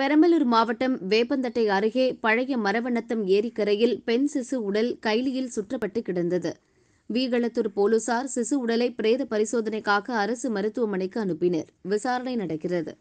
பெரம்பலூர் மாவட்டம் வேப்பந்தட்டை அருகே பழைய மரவண்ணத்தம் ஏரிக்கரையில் பெண் சிசு உடல் கைலியில் சுற்றப்பட்டு கிடந்தது வீகளத்தூர் போலீசார் சிசு உடலை பிரேத பரிசோதனைக்காக அரசு மருத்துவமனைக்கு அனுப்பினர் விசாரணை நடக்கிறது